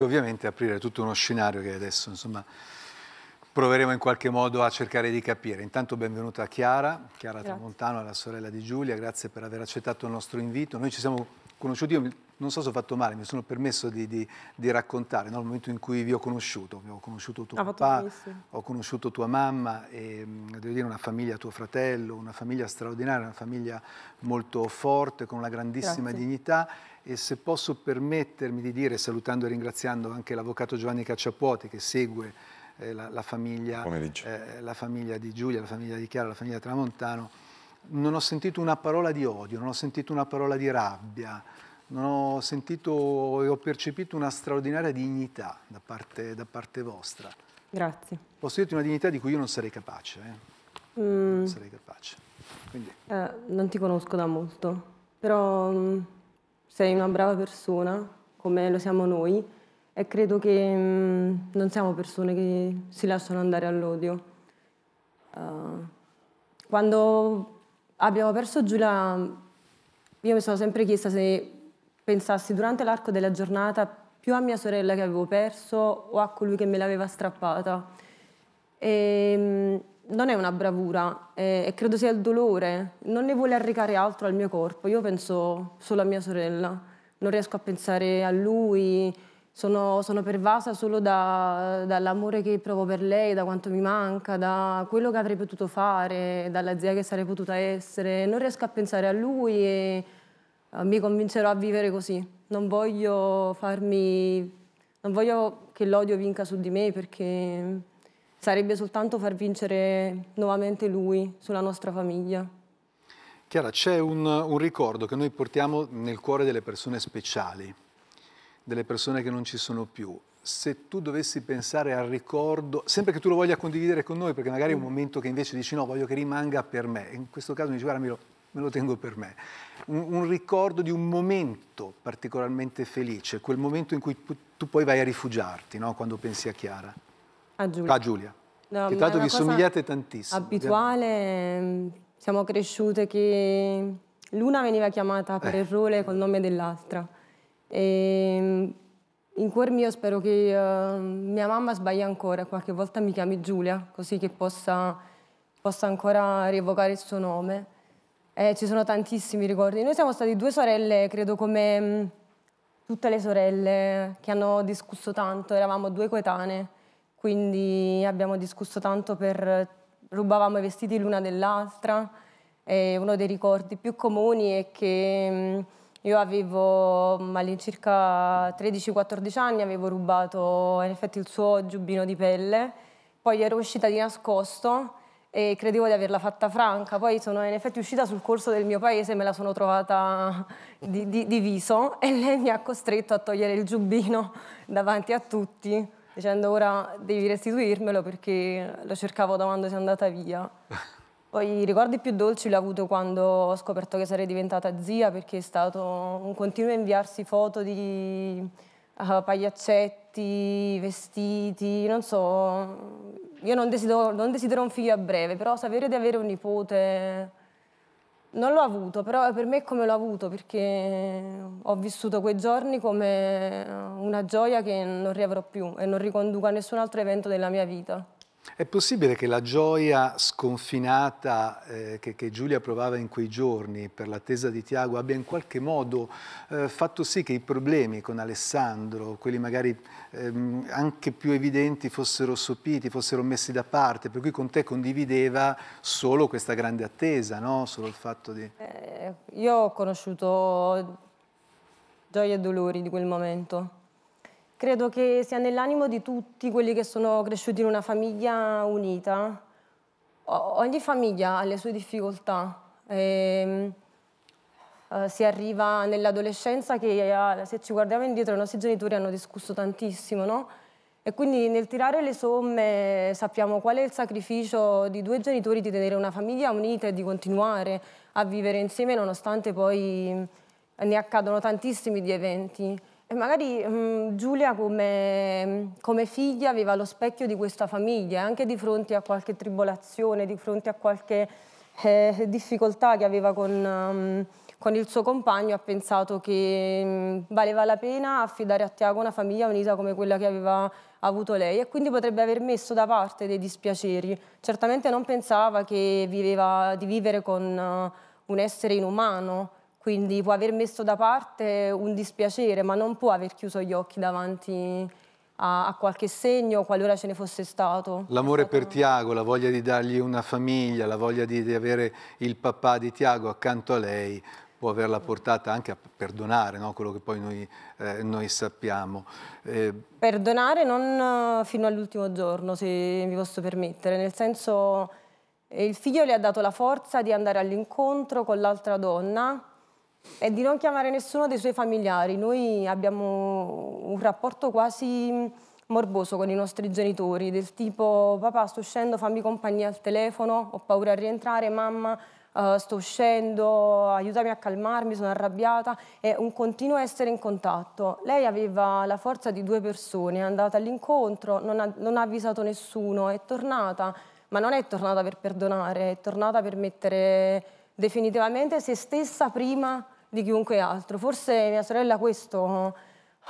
Ovviamente aprire tutto uno scenario che adesso insomma, proveremo in qualche modo a cercare di capire. Intanto benvenuta a Chiara, Chiara grazie. Tramontano, la sorella di Giulia, grazie per aver accettato il nostro invito. Noi ci siamo conosciuti io non so se ho fatto male, mi sono permesso di, di, di raccontare, no? il momento in cui vi ho conosciuto, ho conosciuto tuo ah, papà, ho conosciuto tua mamma, e, mm, devo dire una famiglia, tuo fratello, una famiglia straordinaria, una famiglia molto forte, con una grandissima Grazie. dignità e se posso permettermi di dire, salutando e ringraziando anche l'avvocato Giovanni Cacciapuoti che segue eh, la, la, famiglia, eh, eh, la famiglia di Giulia, la famiglia di Chiara, la famiglia Tramontano, non ho sentito una parola di odio, non ho sentito una parola di rabbia, non ho sentito e ho percepito una straordinaria dignità da parte, da parte vostra. Grazie. Posso dirti una dignità di cui io non sarei capace. Eh? Mm. Non sarei capace. Eh, non ti conosco da molto, però mh, mm, sei una brava persona, come lo siamo noi, e credo che mh, mm, non siamo persone che si lasciano andare all'odio. Uh, quando abbiamo perso Giulia, io mi sono sempre chiesta se pensassi durante l'arco della giornata più a mia sorella che avevo perso o a colui che me l'aveva strappata. E, ehm, non è una bravura, eh, e credo sia il dolore, non ne vuole arrecare altro al mio corpo, io penso solo a mia sorella, non riesco a pensare a lui, sono, sono pervasa solo da, dall'amore che provo per lei, da quanto mi manca, da quello che avrei potuto fare, dalla zia che sarei potuta essere, non riesco a pensare a lui e eh, mi convincerò a vivere così. Non voglio farmi... non voglio che l'odio vinca su di me perché sarebbe soltanto far vincere nuovamente lui sulla nostra famiglia. Chiara, c'è un, un ricordo che noi portiamo nel cuore delle persone speciali, delle persone che non ci sono più se tu dovessi pensare al ricordo, sempre che tu lo voglia condividere con noi, perché magari è un mm. momento che invece dici no, voglio che rimanga per me, in questo caso mi dici guarda Miro, me lo tengo per me. Un, un, ricordo di un momento particolarmente felice, quel momento in cui tu poi vai a rifugiarti, no? quando pensi a Chiara. A Giulia. A Giulia. No, che tra vi somigliate tantissimo. Abituale, mm, siamo cresciute che l'una veniva chiamata per eh. errore col nome dell'altra. E mm, in cuor mio spero che uh, mia mamma sbaglia ancora, qualche volta mi chiami Giulia, così che possa, possa ancora rievocare il suo nome eh, ci sono tantissimi ricordi. Noi siamo stati due sorelle, credo come mm, tutte le sorelle, che hanno discusso tanto, eravamo due coetanee, quindi abbiamo discusso tanto per... rubavamo i vestiti l'una dell'altra. uno dei ricordi più comuni è che mm, io avevo mm, all'incirca 13-14 anni, avevo rubato in effetti il suo giubbino di pelle, poi ero uscita di nascosto e credevo di averla fatta franca, poi sono in effetti uscita sul corso del mio paese, me la sono trovata di, di, di viso e lei mi ha costretto a togliere il giubbino davanti a tutti dicendo ora devi restituirmelo perché lo cercavo da quando sei andata via. Poi i ricordi più dolci li ho avuto quando ho scoperto che sarei diventata zia perché è stato un continuo inviarsi foto di uh, pagliaccetti, vestiti, non so. Io non desidero, non desidero, un figlio a breve, però sapere di avere un nipote non l'ho avuto, però per me è come l'ho avuto, perché ho vissuto quei giorni come una gioia che non riavrò più e non riconduco a nessun altro evento della mia vita. È possibile che la gioia sconfinata eh, che, che, Giulia provava in quei giorni per l'attesa di Tiago abbia in qualche modo eh, fatto sì che i problemi con Alessandro, quelli magari ehm, anche più evidenti, fossero sopiti, fossero messi da parte, per cui con te condivideva solo questa grande attesa, no? solo il fatto di... Eh, io ho conosciuto gioia e dolori di quel momento credo che sia nell'animo di tutti quelli che sono cresciuti in una famiglia unita. Ogni famiglia ha le sue difficoltà. E, ehm, eh, si arriva nell'adolescenza che eh, se ci guardiamo indietro i nostri genitori hanno discusso tantissimo, no? E quindi nel tirare le somme sappiamo qual è il sacrificio di due genitori di tenere una famiglia unita e di continuare a vivere insieme nonostante poi ne accadano tantissimi di eventi. E magari mh, mm, Giulia come, mm, come, figlia aveva lo specchio di questa famiglia, anche di fronte a qualche tribolazione, di fronte a qualche eh, difficoltà che aveva con, mh, mm, con, il suo compagno, ha pensato che mh, valeva la pena affidare a Tiago una famiglia unita come quella che aveva avuto lei e quindi potrebbe aver messo da parte dei dispiaceri. Certamente non pensava che viveva di vivere con uh, un essere inumano, quindi può aver messo da parte un dispiacere, ma non può aver chiuso gli occhi davanti a, a qualche segno, qualora ce ne fosse stato. L'amore stato... per Tiago, la voglia di dargli una famiglia, la voglia di, di avere il papà di Tiago accanto a lei, può averla portata anche a perdonare, no? quello che poi noi, eh, noi sappiamo. Eh... Perdonare non eh, fino all'ultimo giorno, se mi posso permettere, nel senso eh, il figlio le ha dato la forza di andare all'incontro con l'altra donna e di non chiamare nessuno dei suoi familiari. Noi abbiamo un rapporto quasi morboso con i nostri genitori, del tipo papà sto uscendo, fammi compagnia al telefono, ho paura a rientrare, mamma uh, sto uscendo, aiutami a calmarmi, sono arrabbiata. È un continuo essere in contatto. Lei aveva la forza di due persone, è andata all'incontro, non, non ha avvisato nessuno, è tornata, ma non è tornata per perdonare, è tornata per mettere definitivamente se stessa prima di chiunque altro. Forse mia sorella questo eh,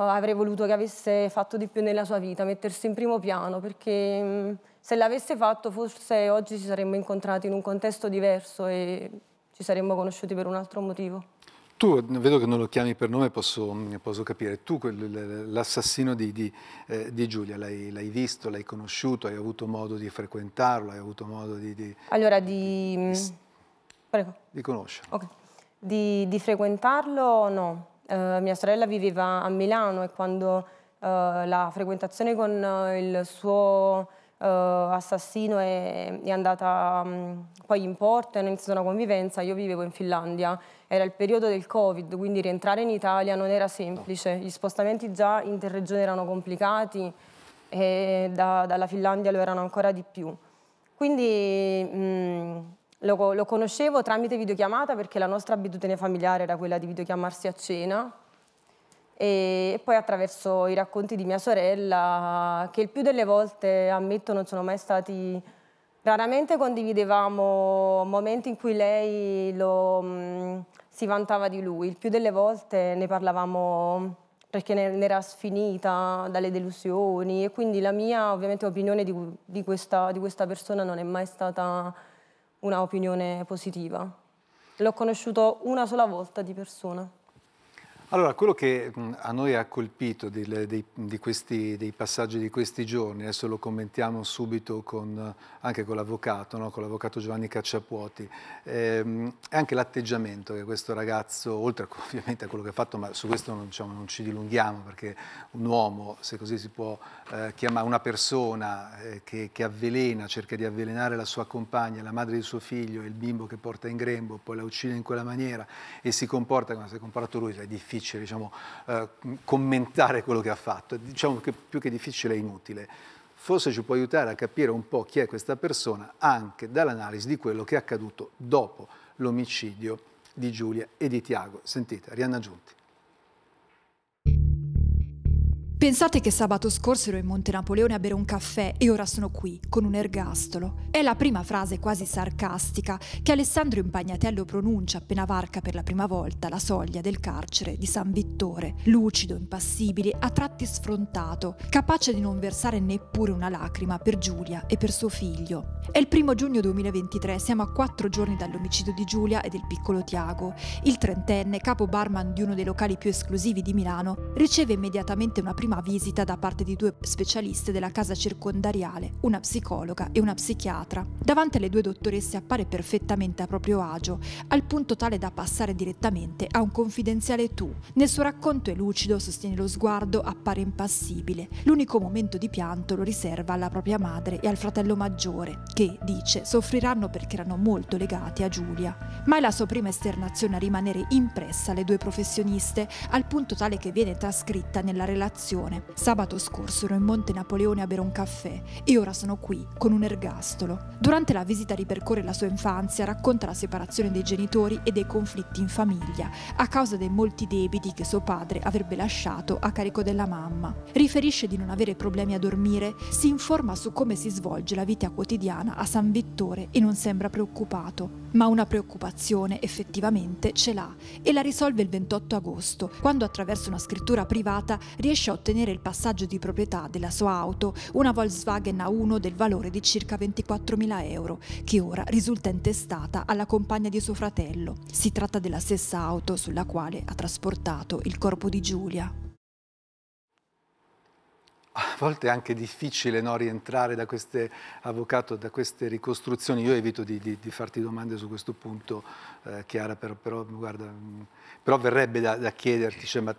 avrei voluto che avesse fatto di più nella sua vita, mettersi in primo piano, perché se l'avesse fatto forse oggi ci saremmo incontrati in un contesto diverso e ci saremmo conosciuti per un altro motivo. Tu, vedo che non lo chiami per nome, posso, posso capire. Tu, l'assassino di, di, eh, di, Giulia, l'hai, visto, l'hai conosciuto, hai avuto modo di frequentarlo, hai avuto modo di... di... Allora, di Prego. di conoscerlo. Okay. Di, di, frequentarlo no. Eh, mia sorella viveva a Milano e quando eh, la frequentazione con eh, il suo eh, assassino è, è andata mh, mm, poi in porto e hanno iniziato una convivenza, io vivevo in Finlandia, era il periodo del Covid, quindi rientrare in Italia non era semplice, gli spostamenti già in interregione erano complicati e da, dalla Finlandia lo erano ancora di più. Quindi mh, mm, lo, lo conoscevo tramite videochiamata perché la nostra abitudine familiare era quella di videochiamarsi a cena e poi attraverso i racconti di mia sorella, che il più delle volte, ammetto, non sono mai stati... Raramente condividevamo momenti in cui lei lo, mh, si vantava di lui, il più delle volte ne parlavamo perché ne, ne era sfinita dalle delusioni e quindi la mia ovviamente opinione di, di, questa, di questa persona non è mai stata una opinione positiva. L'ho conosciuto una sola volta di persona. Allora, quello che mm, a noi ha colpito di, di, di questi, dei passaggi di questi giorni, adesso lo commentiamo subito con, eh, anche con l'avvocato, no? con l'avvocato Giovanni Cacciapuoti, ehm, è anche l'atteggiamento che questo ragazzo, oltre ovviamente a quello che ha fatto, ma su questo non, diciamo, non ci dilunghiamo, perché un uomo, se così si può eh, chiamare, una persona eh, che, che avvelena, cerca di avvelenare la sua compagna, la madre di suo figlio il bimbo che porta in grembo, poi la uccide in quella maniera e si comporta come si è comportato lui, cioè è difficile difficile diciamo, eh, commentare quello che ha fatto, diciamo che più che difficile è inutile. Forse ci può aiutare a capire un po' chi è questa persona anche dall'analisi di quello che è accaduto dopo l'omicidio di Giulia e di Tiago. Sentite, Rianna Giunti. Pensate che sabato scorso ero in Monte Napoleone a bere un caffè e ora sono qui, con un ergastolo. È la prima frase quasi sarcastica che Alessandro Impagnatello pronuncia appena varca per la prima volta la soglia del carcere di San Vittore, lucido, impassibile, a tratti sfrontato, capace di non versare neppure una lacrima per Giulia e per suo figlio. È il primo giugno 2023, siamo a quattro giorni dall'omicidio di Giulia e del piccolo Tiago. Il trentenne, capo barman di uno dei locali più esclusivi di Milano, riceve immediatamente una prima prima visita da parte di due specialiste della casa circondariale, una psicologa e una psichiatra. Davanti alle due dottoresse appare perfettamente a proprio agio, al punto tale da passare direttamente a un confidenziale tu. Nel suo racconto è lucido, sostiene lo sguardo, appare impassibile. L'unico momento di pianto lo riserva alla propria madre e al fratello maggiore, che, dice, soffriranno perché erano molto legati a Giulia. Ma è la sua prima esternazione a rimanere impressa alle due professioniste, al punto tale che viene trascritta nella relazione delusione. Sabato scorso ero in Monte Napoleone a bere un caffè e ora sono qui con un ergastolo. Durante la visita ripercorre la sua infanzia, racconta la separazione dei genitori e dei conflitti in famiglia a causa dei molti debiti che suo padre avrebbe lasciato a carico della mamma. Riferisce di non avere problemi a dormire, si informa su come si svolge la vita quotidiana a San Vittore e non sembra preoccupato. Ma una preoccupazione effettivamente ce l'ha e la risolve il 28 agosto, quando attraverso una scrittura privata riesce a ottenere ottenere il passaggio di proprietà della sua auto, una Volkswagen A1 del valore di circa 24.000 euro, che ora risulta intestata alla compagna di suo fratello. Si tratta della stessa auto sulla quale ha trasportato il corpo di Giulia. A volte è anche difficile no, rientrare da queste, avvocato, da queste ricostruzioni. Io evito di, di, di farti domande su questo punto, eh, Chiara, però, però, guarda, mm, però verrebbe da, da chiederti, cioè, ma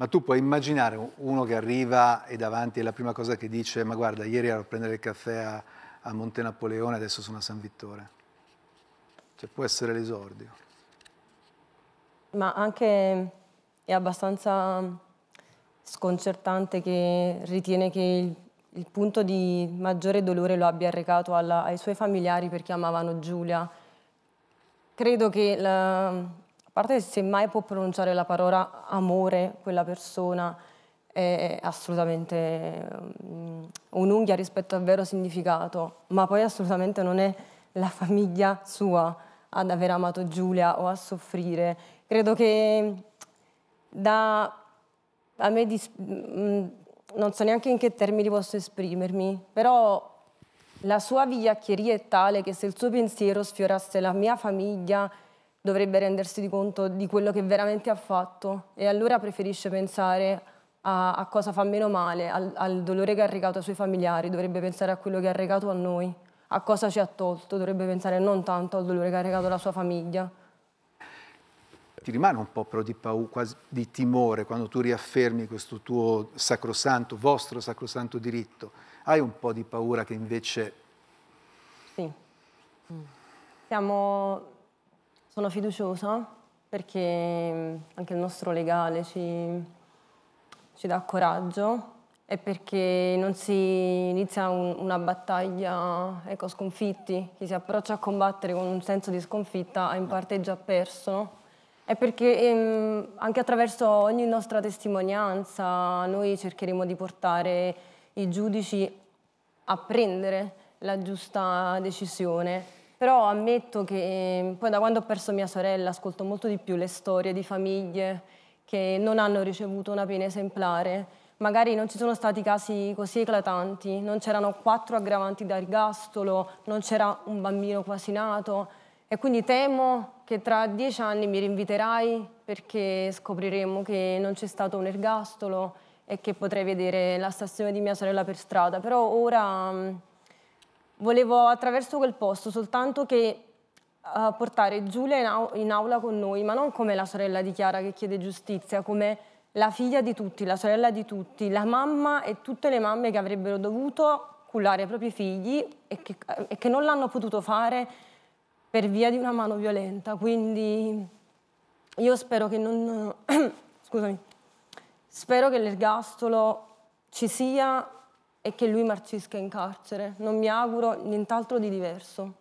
ma tu puoi immaginare uno che arriva e davanti è la prima cosa che dice ma guarda, ieri ero a prendere il caffè a, a Monte Napoleone, adesso sono a San Vittore. Cioè può essere l'esordio. Ma anche è abbastanza sconcertante che ritiene che il, il punto di maggiore dolore lo abbia recato alla, ai suoi familiari perché amavano Giulia. Credo che la, a parte se mai può pronunciare la parola amore quella persona, è assolutamente mm, un'unghia rispetto al vero significato, ma poi assolutamente non è la famiglia sua ad aver amato Giulia o a soffrire. Credo che da a me mm, non so neanche in che termini posso esprimermi, però la sua vigliacchieria è tale che se il suo pensiero sfiorasse la mia famiglia dovrebbe rendersi di conto di quello che veramente ha fatto e allora preferisce pensare a, a cosa fa meno male, al, al, dolore che ha regato ai suoi familiari, dovrebbe pensare a quello che ha regato a noi, a cosa ci ha tolto, dovrebbe pensare non tanto al dolore che ha regato alla sua famiglia. Ti rimane un po' però di paura, quasi di timore quando tu riaffermi questo tuo sacrosanto, vostro sacrosanto diritto. Hai un po' di paura che invece... Sì. Mm. Siamo sono fiduciosa perché mm, anche il nostro legale ci, ci dà coraggio e perché non si inizia un, una battaglia ecco, sconfitti. Chi si approccia a combattere con un senso di sconfitta ha in parte già perso. No? È perché ehm, anche attraverso ogni nostra testimonianza noi cercheremo di portare i giudici a prendere la giusta decisione. Però ammetto che ehm, poi da quando ho perso mia sorella ascolto molto di più le storie di famiglie che non hanno ricevuto una pena esemplare. Magari non ci sono stati casi così eclatanti, non c'erano quattro aggravanti da ergastolo, non c'era un bambino quasi nato. E quindi temo che tra dieci anni mi rinviterai perché scopriremo che non c'è stato un ergastolo e che potrei vedere la stazione di mia sorella per strada. Però ora volevo attraverso quel posto soltanto che uh, portare Giulia in, au in, aula con noi, ma non come la sorella di Chiara che chiede giustizia, come la figlia di tutti, la sorella di tutti, la mamma e tutte le mamme che avrebbero dovuto cullare i propri figli e che, e che non l'hanno potuto fare per via di una mano violenta. Quindi io spero che non... scusami. Spero che l'ergastolo ci sia e che lui marcisca in carcere. Non mi auguro nient'altro di diverso.